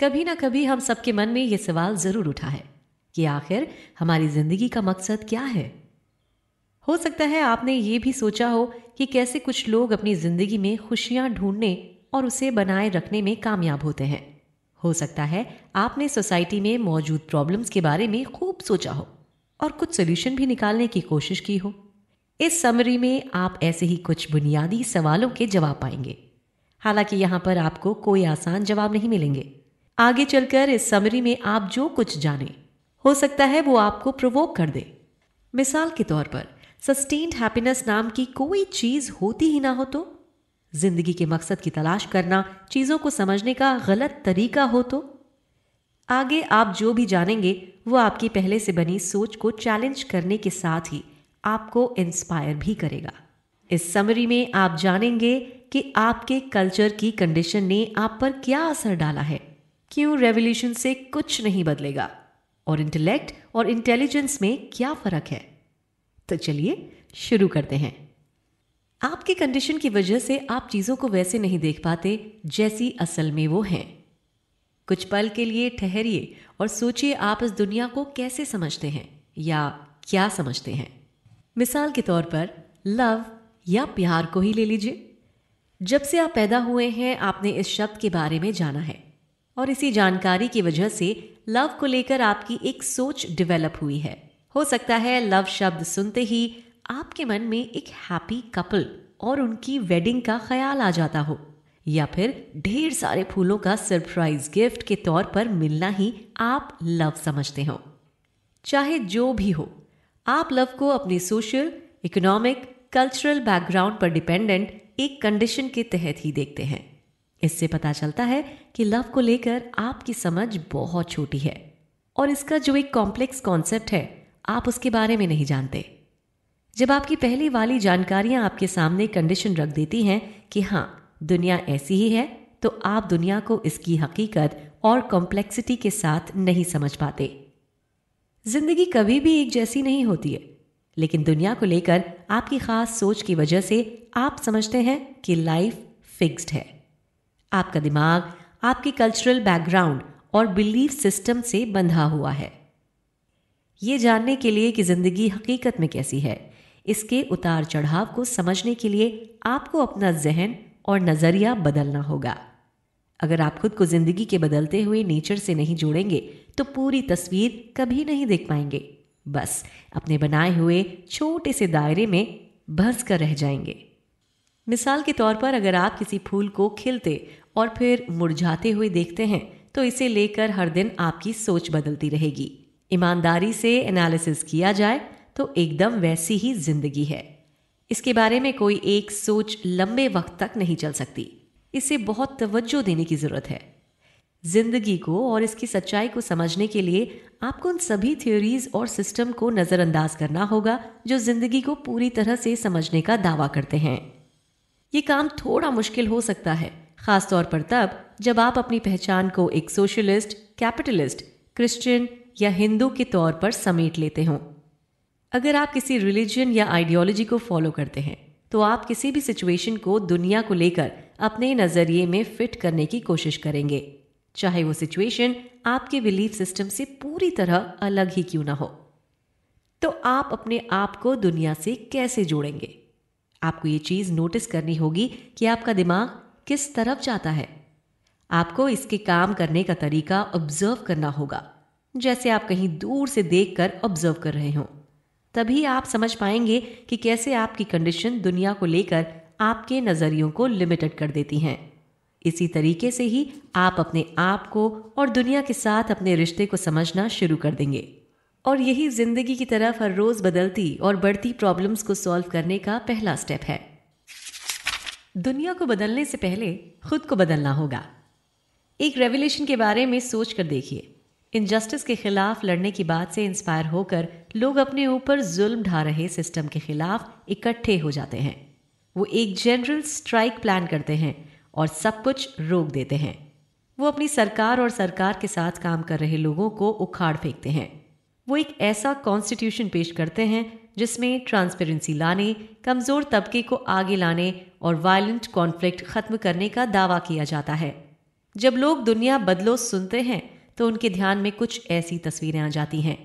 कभी ना कभी हम सबके मन में ये सवाल ज़रूर उठा है कि आखिर हमारी ज़िंदगी का मकसद क्या है हो सकता है आपने ये भी सोचा हो कि कैसे कुछ लोग अपनी ज़िंदगी में खुशियाँ ढूंढने और उसे बनाए रखने में कामयाब होते हैं हो सकता है आपने सोसाइटी में मौजूद प्रॉब्लम्स के बारे में खूब सोचा हो और कुछ सोल्यूशन भी निकालने की कोशिश की हो इस समरी में आप ऐसे ही कुछ बुनियादी सवालों के जवाब पाएंगे हालांकि यहाँ पर आपको कोई आसान जवाब नहीं मिलेंगे आगे चलकर इस समरी में आप जो कुछ जाने हो सकता है वो आपको प्रोवोक कर दे मिसाल के तौर पर सस्टेन्ड हैप्पीनेस नाम की कोई चीज़ होती ही ना हो तो जिंदगी के मकसद की तलाश करना चीज़ों को समझने का गलत तरीका हो तो आगे आप जो भी जानेंगे वो आपकी पहले से बनी सोच को चैलेंज करने के साथ ही आपको इंस्पायर भी करेगा इस समरी में आप जानेंगे कि आपके कल्चर की कंडीशन ने आप पर क्या असर डाला है क्यों रेवोल्यूशन से कुछ नहीं बदलेगा और इंटेलेक्ट और इंटेलिजेंस में क्या फ़र्क है तो चलिए शुरू करते हैं आपकी कंडीशन की वजह से आप चीज़ों को वैसे नहीं देख पाते जैसी असल में वो हैं कुछ पल के लिए ठहरिए और सोचिए आप इस दुनिया को कैसे समझते हैं या क्या समझते हैं मिसाल के तौर पर लव या प्यार को ही ले लीजिए जब से आप पैदा हुए हैं आपने इस शब्द के बारे में जाना है और इसी जानकारी की वजह से लव को लेकर आपकी एक सोच डेवलप हुई है हो सकता है लव शब्द सुनते ही आपके मन में एक हैप्पी कपल और उनकी वेडिंग का ख्याल आ जाता हो या फिर ढेर सारे फूलों का सरप्राइज गिफ्ट के तौर पर मिलना ही आप लव समझते हो चाहे जो भी हो आप लव को अपने सोशल इकोनॉमिक कल्चरल बैकग्राउंड पर डिपेंडेंट एक कंडीशन के तहत ही देखते हैं इससे पता चलता है कि लव को लेकर आपकी समझ बहुत छोटी है और इसका जो एक कॉम्प्लेक्स कॉन्सेप्ट है आप उसके बारे में नहीं जानते जब आपकी पहली वाली जानकारियां आपके सामने कंडीशन रख देती हैं कि हाँ दुनिया ऐसी ही है तो आप दुनिया को इसकी हकीकत और कॉम्प्लेक्सिटी के साथ नहीं समझ पाते जिंदगी कभी भी एक जैसी नहीं होती है लेकिन दुनिया को लेकर आपकी खास सोच की वजह से आप समझते हैं कि लाइफ फिक्स्ड है आपका दिमाग आपके कल्चरल बैकग्राउंड और बिलीफ सिस्टम से बंधा हुआ है ये जानने के लिए कि ज़िंदगी हकीकत में कैसी है इसके उतार चढ़ाव को समझने के लिए आपको अपना जहन और नज़रिया बदलना होगा अगर आप खुद को ज़िंदगी के बदलते हुए नेचर से नहीं जोड़ेंगे तो पूरी तस्वीर कभी नहीं देख पाएंगे बस अपने बनाए हुए छोटे से दायरे में भंस कर रह जाएंगे मिसाल के तौर पर अगर आप किसी फूल को खिलते और फिर मुरझाते हुए देखते हैं तो इसे लेकर हर दिन आपकी सोच बदलती रहेगी ईमानदारी से एनालिसिस किया जाए तो एकदम वैसी ही जिंदगी है इसके बारे में कोई एक सोच लंबे वक्त तक नहीं चल सकती इसे बहुत तवज्जो देने की ज़रूरत है जिंदगी को और इसकी सच्चाई को समझने के लिए आपको उन सभी थ्योरीज और सिस्टम को नज़रअंदाज करना होगा जो जिंदगी को पूरी तरह से समझने का दावा करते हैं ये काम थोड़ा मुश्किल हो सकता है खासतौर पर तब जब आप अपनी पहचान को एक सोशलिस्ट कैपिटलिस्ट क्रिश्चियन या हिंदू के तौर पर समेट लेते हो अगर आप किसी रिलीजन या आइडियोलॉजी को फॉलो करते हैं तो आप किसी भी सिचुएशन को दुनिया को लेकर अपने नज़रिए में फिट करने की कोशिश करेंगे चाहे वो सिचुएशन आपके बिलीफ सिस्टम से पूरी तरह अलग ही क्यों ना हो तो आप अपने आप को दुनिया से कैसे जोड़ेंगे आपको ये चीज़ नोटिस करनी होगी कि आपका दिमाग किस तरफ जाता है आपको इसके काम करने का तरीका ऑब्जर्व करना होगा जैसे आप कहीं दूर से देख कर ऑब्जर्व कर रहे हो तभी आप समझ पाएंगे कि कैसे आपकी कंडीशन दुनिया को लेकर आपके नज़रियों को लिमिटेड कर देती हैं इसी तरीके से ही आप अपने आप को और दुनिया के साथ अपने रिश्ते को समझना शुरू कर देंगे और यही जिंदगी की तरफ हर रोज बदलती और बढ़ती प्रॉब्लम्स को सॉल्व करने का पहला स्टेप है दुनिया को बदलने से पहले खुद को बदलना होगा एक रेवोल्यूशन के बारे में सोच कर देखिए इनजस्टिस के खिलाफ लड़ने की बात से इंस्पायर होकर लोग अपने ऊपर जुल्म ढा रहे सिस्टम के खिलाफ इकट्ठे हो जाते हैं वो एक जनरल स्ट्राइक प्लान करते हैं और सब कुछ रोक देते हैं वो अपनी सरकार और सरकार के साथ काम कर रहे लोगों को उखाड़ फेंकते हैं वो एक ऐसा कॉन्स्टिट्यूशन पेश करते हैं जिसमें ट्रांसपेरेंसी लाने कमज़ोर तबके को आगे लाने और वायलेंट कॉन्फ्लिक्ट ख़त्म करने का दावा किया जाता है जब लोग दुनिया बदलो सुनते हैं तो उनके ध्यान में कुछ ऐसी तस्वीरें आ जाती हैं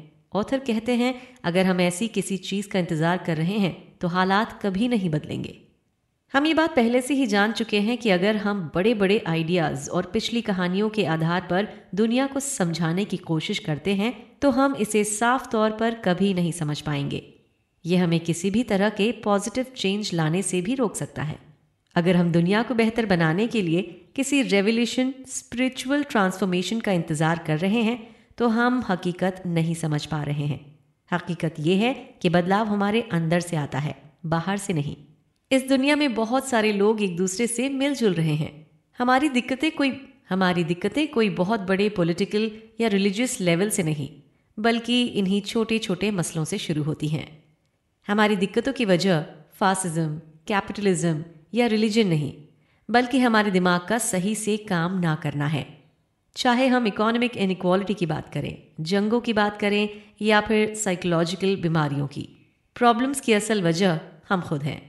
ऑथर कहते हैं अगर हम ऐसी किसी चीज़ का इंतज़ार कर रहे हैं तो हालात कभी नहीं बदलेंगे हम ये बात पहले से ही जान चुके हैं कि अगर हम बड़े बड़े आइडियाज़ और पिछली कहानियों के आधार पर दुनिया को समझाने की कोशिश करते हैं तो हम इसे साफ तौर पर कभी नहीं समझ पाएंगे यह हमें किसी भी तरह के पॉजिटिव चेंज लाने से भी रोक सकता है अगर हम दुनिया को बेहतर बनाने के लिए किसी रेवोल्यूशन स्पिरिचुअल ट्रांसफॉर्मेशन का इंतज़ार कर रहे हैं तो हम हकीकत नहीं समझ पा रहे हैं हकीकत यह है कि बदलाव हमारे अंदर से आता है बाहर से नहीं इस दुनिया में बहुत सारे लोग एक दूसरे से मिलजुल रहे हैं हमारी दिक्कतें कोई हमारी दिक्कतें कोई बहुत बड़े पॉलिटिकल या रिलीजियस लेवल से नहीं बल्कि इन्हीं छोटे छोटे मसलों से शुरू होती हैं हमारी दिक्कतों की वजह फासिज्म कैपिटलिज्म या रिलीजन नहीं बल्कि हमारे दिमाग का सही से काम ना करना है चाहे हम इकोनॉमिक इनक्वालिटी की बात करें जंगों की बात करें या फिर साइकोलॉजिकल बीमारियों की प्रॉब्लम्स की असल वजह हम खुद हैं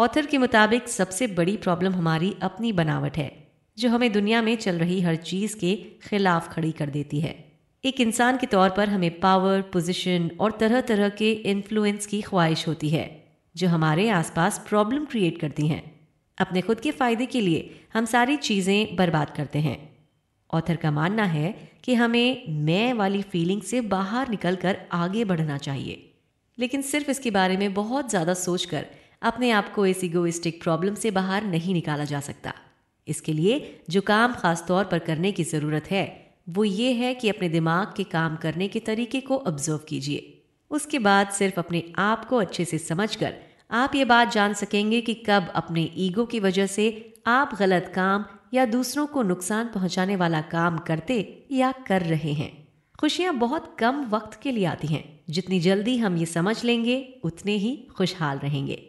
ऑथर के मुताबिक सबसे बड़ी प्रॉब्लम हमारी अपनी बनावट है जो हमें दुनिया में चल रही हर चीज़ के खिलाफ खड़ी कर देती है एक इंसान के तौर पर हमें पावर पोजीशन और तरह तरह के इन्फ्लुएंस की ख्वाहिश होती है जो हमारे आसपास प्रॉब्लम क्रिएट करती हैं अपने खुद के फ़ायदे के लिए हम सारी चीज़ें बर्बाद करते हैं ऑथर का मानना है कि हमें मैं वाली फीलिंग से बाहर निकलकर आगे बढ़ना चाहिए लेकिन सिर्फ इसके बारे में बहुत ज़्यादा सोचकर अपने आप को इस इगोइस्टिक प्रॉब्लम से बाहर नहीं निकाला जा सकता इसके लिए जो काम खास तौर पर करने की ज़रूरत है वो ये है कि अपने दिमाग के काम करने के तरीके को ऑब्जर्व कीजिए उसके बाद सिर्फ अपने आप को अच्छे से समझकर आप ये बात जान सकेंगे कि कब अपने ईगो की वजह से आप गलत काम या दूसरों को नुकसान पहुंचाने वाला काम करते या कर रहे हैं खुशियां बहुत कम वक्त के लिए आती हैं जितनी जल्दी हम ये समझ लेंगे उतने ही खुशहाल रहेंगे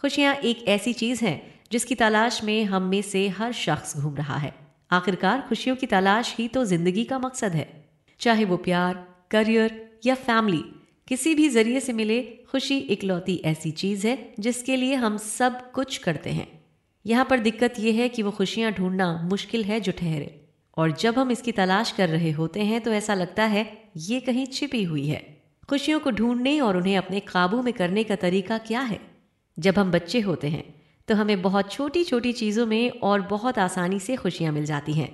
खुशियाँ एक ऐसी चीज़ है जिसकी तलाश में हम में से हर शख्स घूम रहा है आखिरकार खुशियों की तलाश ही तो ज़िंदगी का मकसद है चाहे वो प्यार करियर या फैमिली किसी भी जरिए से मिले खुशी इकलौती ऐसी चीज़ है जिसके लिए हम सब कुछ करते हैं यहाँ पर दिक्कत यह है कि वो खुशियाँ ढूंढना मुश्किल है जो ठहरे और जब हम इसकी तलाश कर रहे होते हैं तो ऐसा लगता है ये कहीं छिपी हुई है खुशियों को ढूंढने और उन्हें अपने काबू में करने का तरीका क्या है जब हम बच्चे होते हैं तो हमें बहुत छोटी छोटी चीज़ों में और बहुत आसानी से खुशियाँ मिल जाती हैं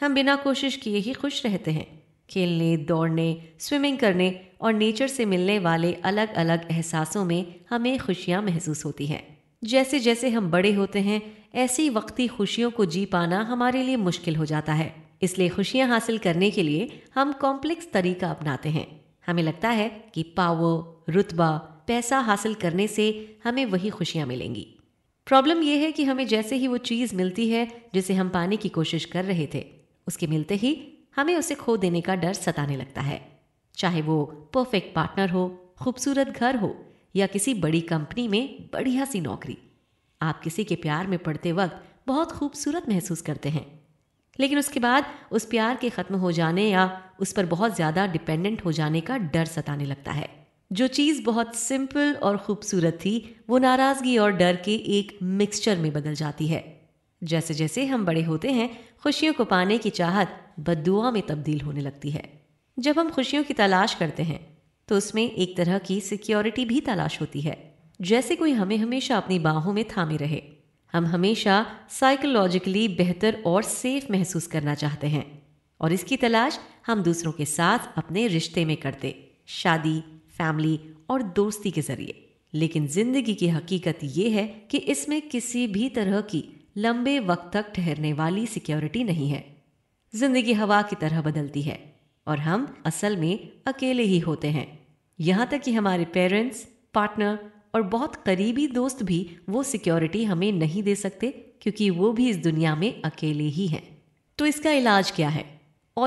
हम बिना कोशिश किए ही खुश रहते हैं खेलने दौड़ने स्विमिंग करने और नेचर से मिलने वाले अलग अलग एहसासों में हमें खुशियाँ महसूस होती हैं जैसे जैसे हम बड़े होते हैं ऐसी वक्ती खुशियों को जी पाना हमारे लिए मुश्किल हो जाता है इसलिए खुशियाँ हासिल करने के लिए हम कॉम्प्लेक्स तरीका अपनाते हैं हमें लगता है कि पावर रुतबा पैसा हासिल करने से हमें वही खुशियाँ मिलेंगी प्रॉब्लम यह है कि हमें जैसे ही वो चीज़ मिलती है जिसे हम पाने की कोशिश कर रहे थे उसके मिलते ही हमें उसे खो देने का डर सताने लगता है चाहे वो परफेक्ट पार्टनर हो खूबसूरत घर हो या किसी बड़ी कंपनी में बढ़िया सी नौकरी आप किसी के प्यार में पड़ते वक्त बहुत खूबसूरत महसूस करते हैं लेकिन उसके बाद उस प्यार के ख़त्म हो जाने या उस पर बहुत ज़्यादा डिपेंडेंट हो जाने का डर सताने लगता है जो चीज़ बहुत सिंपल और ख़ूबसूरत थी वो नाराज़गी और डर के एक मिक्सचर में बदल जाती है जैसे जैसे हम बड़े होते हैं खुशियों को पाने की चाहत बदुआ में तब्दील होने लगती है जब हम खुशियों की तलाश करते हैं तो उसमें एक तरह की सिक्योरिटी भी तलाश होती है जैसे कोई हमें हमेशा अपनी बाहों में थामे रहे हम हमेशा साइकोलॉजिकली बेहतर और सेफ महसूस करना चाहते हैं और इसकी तलाश हम दूसरों के साथ अपने रिश्ते में करते शादी फैमिली और दोस्ती के जरिए लेकिन जिंदगी की हकीकत ये है कि इसमें किसी भी तरह की लंबे वक्त तक ठहरने वाली सिक्योरिटी नहीं है जिंदगी हवा की तरह बदलती है और हम असल में अकेले ही होते हैं यहाँ तक कि हमारे पेरेंट्स पार्टनर और बहुत करीबी दोस्त भी वो सिक्योरिटी हमें नहीं दे सकते क्योंकि वो भी इस दुनिया में अकेले ही हैं तो इसका इलाज क्या है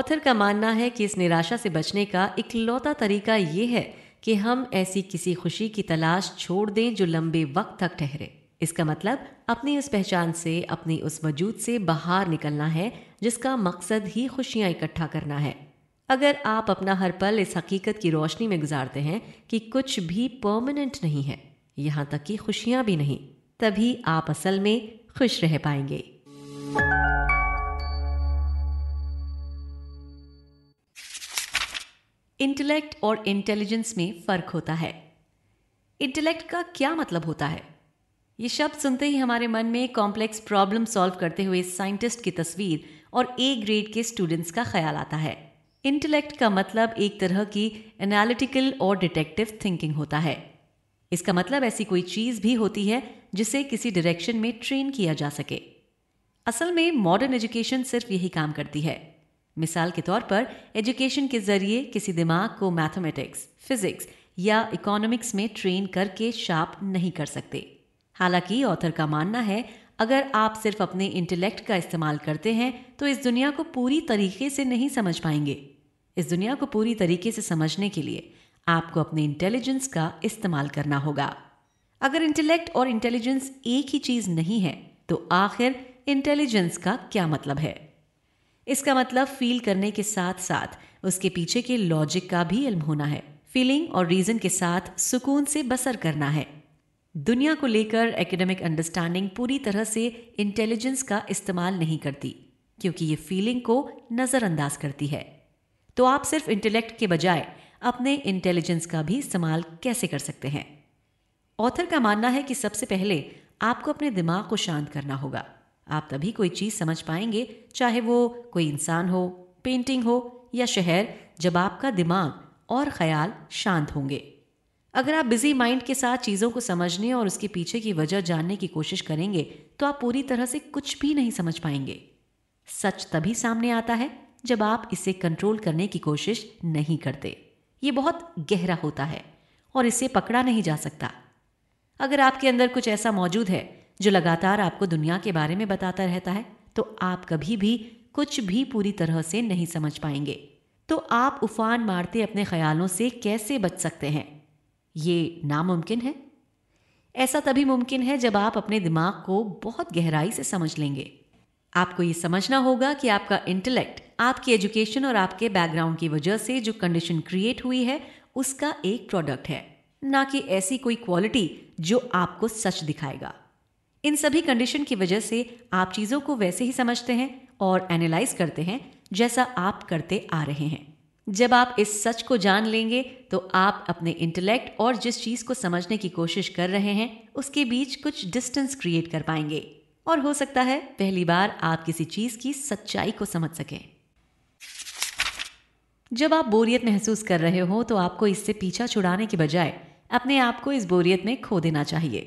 ऑथर का मानना है कि इस निराशा से बचने का इकलौता तरीका ये है कि हम ऐसी किसी खुशी की तलाश छोड़ दें जो लंबे वक्त तक ठहरे इसका मतलब अपनी उस पहचान से अपनी उस वजूद से बाहर निकलना है जिसका मकसद ही खुशियाँ इकट्ठा करना है अगर आप अपना हर पल इस हकीकत की रोशनी में गुजारते हैं कि कुछ भी परमानेंट नहीं है यहाँ तक कि खुशियाँ भी नहीं तभी आप असल में खुश रह पाएंगे इंटेलेक्ट और इंटेलिजेंस में फ़र्क होता है इंटेलेक्ट का क्या मतलब होता है ये शब्द सुनते ही हमारे मन में कॉम्प्लेक्स प्रॉब्लम सॉल्व करते हुए साइंटिस्ट की तस्वीर और ए ग्रेड के स्टूडेंट्स का ख्याल आता है इंटेलेक्ट का मतलब एक तरह की एनालिटिकल और डिटेक्टिव थिंकिंग होता है इसका मतलब ऐसी कोई चीज़ भी होती है जिसे किसी डायरेक्शन में ट्रेन किया जा सके असल में मॉडर्न एजुकेशन सिर्फ यही काम करती है मिसाल के तौर पर एजुकेशन के ज़रिए किसी दिमाग को मैथमेटिक्स फिजिक्स या इकोनॉमिक्स में ट्रेन करके शार्प नहीं कर सकते हालांकि ऑथर का मानना है अगर आप सिर्फ अपने इंटेलेक्ट का इस्तेमाल करते हैं तो इस दुनिया को पूरी तरीके से नहीं समझ पाएंगे इस दुनिया को पूरी तरीके से समझने के लिए आपको अपने इंटेलिजेंस का इस्तेमाल करना होगा अगर इंटेलेक्ट और इंटेलिजेंस एक ही चीज़ नहीं है तो आखिर इंटेलिजेंस का क्या मतलब है इसका मतलब फील करने के साथ साथ उसके पीछे के लॉजिक का भी इल्म होना है फीलिंग और रीजन के साथ सुकून से बसर करना है दुनिया को लेकर एकेडमिक अंडरस्टैंडिंग पूरी तरह से इंटेलिजेंस का इस्तेमाल नहीं करती क्योंकि ये फीलिंग को नज़रअंदाज करती है तो आप सिर्फ इंटेलेक्ट के बजाय अपने इंटेलिजेंस का भी इस्तेमाल कैसे कर सकते हैं ऑथर का मानना है कि सबसे पहले आपको अपने दिमाग को शांत करना होगा आप तभी कोई चीज़ समझ पाएंगे चाहे वो कोई इंसान हो पेंटिंग हो या शहर जब आपका दिमाग और ख्याल शांत होंगे अगर आप बिजी माइंड के साथ चीज़ों को समझने और उसके पीछे की वजह जानने की कोशिश करेंगे तो आप पूरी तरह से कुछ भी नहीं समझ पाएंगे सच तभी सामने आता है जब आप इसे कंट्रोल करने की कोशिश नहीं करते ये बहुत गहरा होता है और इसे पकड़ा नहीं जा सकता अगर आपके अंदर कुछ ऐसा मौजूद है जो लगातार आपको दुनिया के बारे में बताता रहता है तो आप कभी भी कुछ भी पूरी तरह से नहीं समझ पाएंगे तो आप उफान मारते अपने ख्यालों से कैसे बच सकते हैं ये नामुमकिन है ऐसा तभी मुमकिन है जब आप अपने दिमाग को बहुत गहराई से समझ लेंगे आपको ये समझना होगा कि आपका इंटेलेक्ट आपकी एजुकेशन और आपके बैकग्राउंड की वजह से जो कंडीशन क्रिएट हुई है उसका एक प्रोडक्ट है ना कि ऐसी कोई क्वालिटी जो आपको सच दिखाएगा इन सभी कंडीशन की वजह से आप चीज़ों को वैसे ही समझते हैं और एनालाइज करते हैं जैसा आप करते आ रहे हैं जब आप इस सच को जान लेंगे तो आप अपने इंटेलेक्ट और जिस चीज़ को समझने की कोशिश कर रहे हैं उसके बीच कुछ डिस्टेंस क्रिएट कर पाएंगे और हो सकता है पहली बार आप किसी चीज़ की सच्चाई को समझ सके जब आप बोरियत महसूस कर रहे हो तो आपको इससे पीछा छुड़ाने के बजाय अपने आप को इस बोरियत में खो देना चाहिए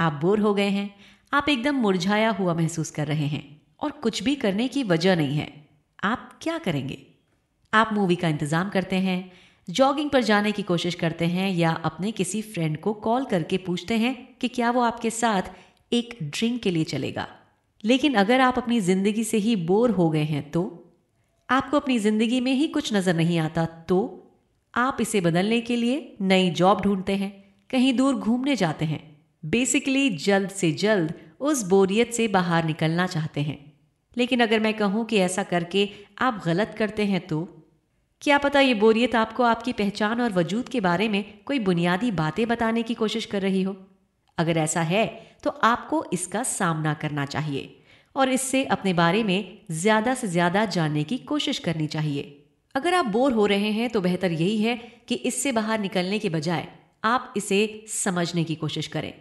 आप बोर हो गए हैं आप एकदम मुरझाया हुआ महसूस कर रहे हैं और कुछ भी करने की वजह नहीं है आप क्या करेंगे आप मूवी का इंतज़ाम करते हैं जॉगिंग पर जाने की कोशिश करते हैं या अपने किसी फ्रेंड को कॉल करके पूछते हैं कि क्या वो आपके साथ एक ड्रिंक के लिए चलेगा लेकिन अगर आप अपनी ज़िंदगी से ही बोर हो गए हैं तो आपको अपनी ज़िंदगी में ही कुछ नज़र नहीं आता तो आप इसे बदलने के लिए नई जॉब ढूंढते हैं कहीं दूर घूमने जाते हैं बेसिकली जल्द से जल्द उस बोरियत से बाहर निकलना चाहते हैं लेकिन अगर मैं कहूँ कि ऐसा करके आप गलत करते हैं तो क्या पता ये बोरियत आपको आपकी पहचान और वजूद के बारे में कोई बुनियादी बातें बताने की कोशिश कर रही हो अगर ऐसा है तो आपको इसका सामना करना चाहिए और इससे अपने बारे में ज़्यादा से ज़्यादा जानने की कोशिश करनी चाहिए अगर आप बोर हो रहे हैं तो बेहतर यही है कि इससे बाहर निकलने के बजाय आप इसे समझने की कोशिश करें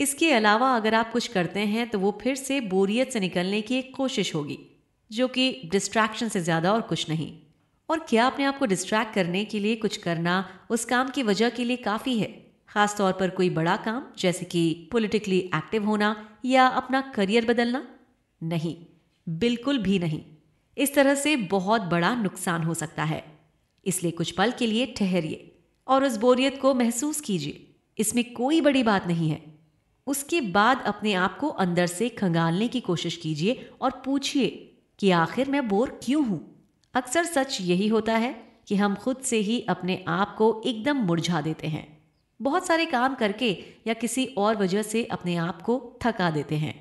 इसके अलावा अगर आप कुछ करते हैं तो वो फिर से बोरियत से निकलने की एक कोशिश होगी जो कि डिस्ट्रैक्शन से ज़्यादा और कुछ नहीं और क्या अपने आप को डिस्ट्रैक्ट करने के लिए कुछ करना उस काम की वजह के लिए काफ़ी है ख़ास तौर पर कोई बड़ा काम जैसे कि पॉलिटिकली एक्टिव होना या अपना करियर बदलना नहीं बिल्कुल भी नहीं इस तरह से बहुत बड़ा नुकसान हो सकता है इसलिए कुछ पल के लिए ठहरिए और उस बोरियत को महसूस कीजिए इसमें कोई बड़ी बात नहीं है उसके बाद अपने आप को अंदर से खंगालने की कोशिश कीजिए और पूछिए कि आखिर मैं बोर क्यों हूँ अक्सर सच यही होता है कि हम खुद से ही अपने आप को एकदम मुरझा देते हैं बहुत सारे काम करके या किसी और वजह से अपने आप को थका देते हैं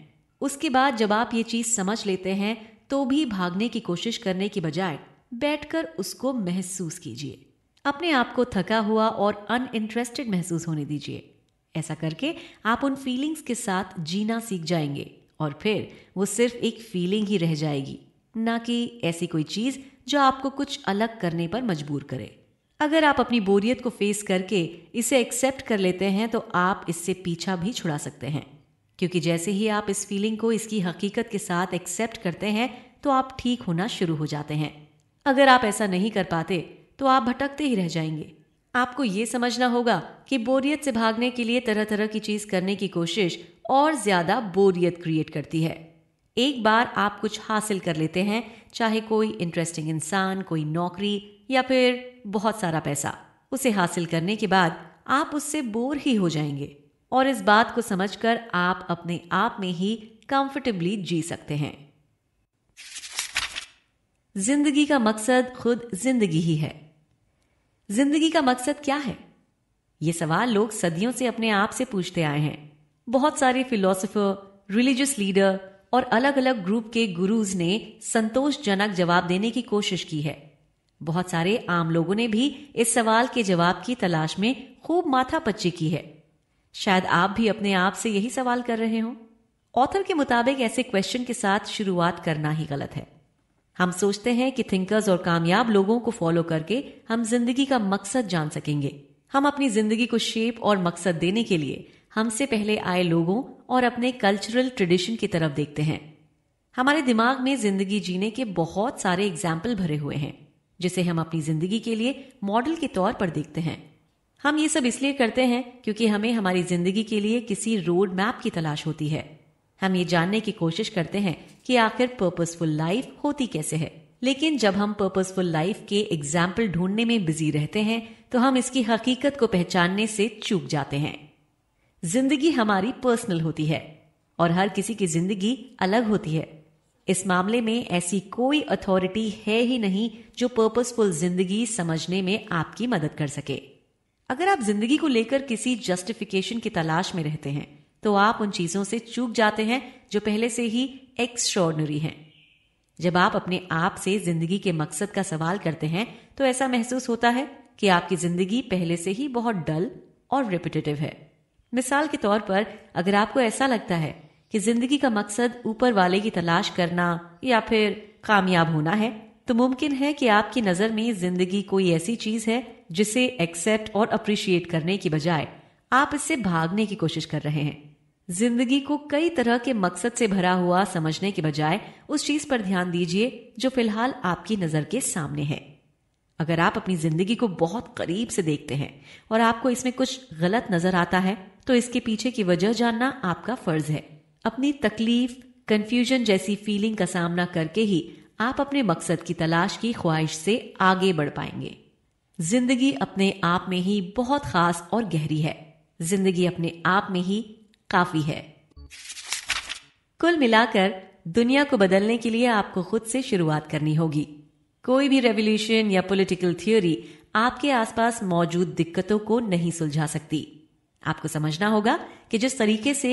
उसके बाद जब आप ये चीज़ समझ लेते हैं तो भी भागने की कोशिश करने की बजाय बैठकर उसको महसूस कीजिए अपने आप को थका हुआ और अनइंटरेस्टेड महसूस होने दीजिए ऐसा करके आप उन फीलिंग्स के साथ जीना सीख जाएंगे और फिर वो सिर्फ एक फीलिंग ही रह जाएगी ना कि ऐसी कोई चीज़ जो आपको कुछ अलग करने पर मजबूर करे अगर आप अपनी बोरियत को फेस करके इसे एक्सेप्ट कर लेते हैं तो आप इससे पीछा भी छुड़ा सकते हैं क्योंकि जैसे ही आप इस फीलिंग को इसकी हकीकत के साथ एक्सेप्ट करते हैं तो आप ठीक होना शुरू हो जाते हैं अगर आप ऐसा नहीं कर पाते तो आप भटकते ही रह जाएंगे आपको ये समझना होगा कि बोरियत से भागने के लिए तरह तरह की चीज़ करने की कोशिश और ज़्यादा बोरियत क्रिएट करती है एक बार आप कुछ हासिल कर लेते हैं चाहे कोई इंटरेस्टिंग इंसान कोई नौकरी या फिर बहुत सारा पैसा उसे हासिल करने के बाद आप उससे बोर ही हो जाएंगे और इस बात को समझकर आप अपने आप में ही कंफर्टेबली जी सकते हैं जिंदगी का मकसद खुद जिंदगी ही है जिंदगी का मकसद क्या है ये सवाल लोग सदियों से अपने आप से पूछते आए हैं बहुत सारे फिलोसोफर रिलीजियस लीडर और अलग अलग ग्रुप के गुरुज ने संतोषजनक जवाब देने की कोशिश की है बहुत सारे आम लोगों ने भी इस सवाल के जवाब की तलाश में खूब माथा पच्ची की है शायद आप भी अपने आप से यही सवाल कर रहे हो ऑथर के मुताबिक ऐसे क्वेश्चन के साथ शुरुआत करना ही गलत है हम सोचते हैं कि थिंकर्स और कामयाब लोगों को फॉलो करके हम जिंदगी का मकसद जान सकेंगे हम अपनी जिंदगी को शेप और मकसद देने के लिए हमसे पहले आए लोगों और अपने कल्चरल ट्रेडिशन की तरफ देखते हैं हमारे दिमाग में जिंदगी जीने के बहुत सारे एग्जाम्पल भरे हुए हैं जिसे हम अपनी जिंदगी के लिए मॉडल के तौर पर देखते हैं हम ये सब इसलिए करते हैं क्योंकि हमें हमारी जिंदगी के लिए किसी रोड मैप की तलाश होती है हम ये जानने की कोशिश करते हैं कि आखिर पर्पसफुल लाइफ होती कैसे है लेकिन जब हम पर्पसफुल लाइफ के एग्जाम्पल ढूंढने में बिजी रहते हैं तो हम इसकी हकीकत को पहचानने से चूक जाते हैं जिंदगी हमारी पर्सनल होती है और हर किसी की जिंदगी अलग होती है इस मामले में ऐसी कोई अथॉरिटी है ही नहीं जो पर्पसफुल जिंदगी समझने में आपकी मदद कर सके अगर आप जिंदगी को लेकर किसी जस्टिफिकेशन की तलाश में रहते हैं तो आप उन चीज़ों से चूक जाते हैं जो पहले से ही एक्स्ट्रॉर्डनरी हैं जब आप अपने आप से जिंदगी के मकसद का सवाल करते हैं तो ऐसा महसूस होता है कि आपकी जिंदगी पहले से ही बहुत डल और रिपीटेटिव है मिसाल के तौर पर अगर आपको ऐसा लगता है कि जिंदगी का मकसद ऊपर वाले की तलाश करना या फिर कामयाब होना है तो मुमकिन है कि आपकी नज़र में जिंदगी कोई ऐसी चीज है जिसे एक्सेप्ट और अप्रिशिएट करने की बजाय आप इससे भागने की कोशिश कर रहे हैं जिंदगी को कई तरह के मकसद से भरा हुआ समझने के बजाय उस चीज पर ध्यान दीजिए जो फिलहाल आपकी नजर के सामने है अगर आप अपनी जिंदगी को बहुत करीब से देखते हैं और आपको इसमें कुछ गलत नजर आता है तो इसके पीछे की वजह जानना आपका फर्ज है अपनी तकलीफ कंफ्यूजन जैसी फीलिंग का सामना करके ही आप अपने मकसद की तलाश की ख्वाहिश से आगे बढ़ पाएंगे जिंदगी अपने आप में ही बहुत खास और गहरी है जिंदगी अपने आप में ही काफी है कुल मिलाकर दुनिया को बदलने के लिए आपको खुद से शुरुआत करनी होगी कोई भी रेवोल्यूशन या पॉलिटिकल थ्योरी आपके आसपास मौजूद दिक्कतों को नहीं सुलझा सकती आपको समझना होगा कि जिस तरीके से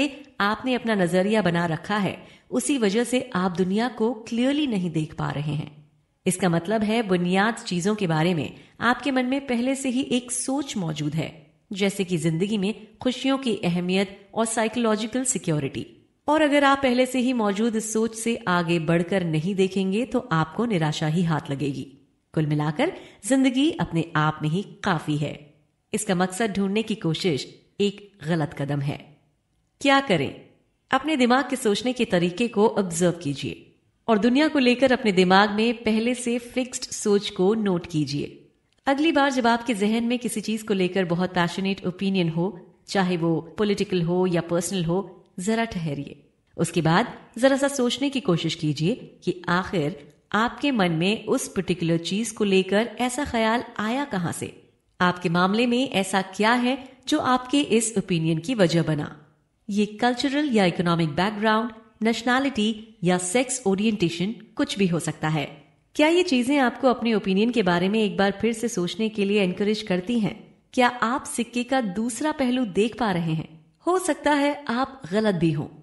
आपने अपना नजरिया बना रखा है उसी वजह से आप दुनिया को क्लियरली नहीं देख पा रहे हैं इसका मतलब है बुनियाद चीजों के बारे में आपके मन में पहले से ही एक सोच मौजूद है जैसे कि जिंदगी में खुशियों की अहमियत और साइकोलॉजिकल सिक्योरिटी और अगर आप पहले से ही मौजूद इस सोच से आगे बढ़कर नहीं देखेंगे तो आपको निराशा ही हाथ लगेगी कुल मिलाकर जिंदगी अपने आप में ही काफी है इसका मकसद ढूंढने की कोशिश एक गलत कदम है क्या करें अपने दिमाग के सोचने के तरीके को ऑब्जर्व कीजिए और दुनिया को लेकर अपने दिमाग में पहले से फिक्स्ड सोच को नोट कीजिए अगली बार जब आपके जहन में किसी चीज को लेकर बहुत पैशनेट ओपिनियन हो चाहे वो पॉलिटिकल हो या पर्सनल हो जरा ठहरिए उसके बाद जरा सा सोचने की कोशिश कीजिए कि आखिर आपके मन में उस पर्टिकुलर चीज को लेकर ऐसा ख्याल आया कहाँ से आपके मामले में ऐसा क्या है जो आपके इस ओपिनियन की वजह बना ये कल्चरल या इकोनॉमिक बैकग्राउंड नेशनैलिटी या सेक्स ओरिएंटेशन कुछ भी हो सकता है क्या ये चीज़ें आपको अपने ओपिनियन के बारे में एक बार फिर से सोचने के लिए एनकरेज करती हैं क्या आप सिक्के का दूसरा पहलू देख पा रहे हैं हो सकता है आप गलत भी हों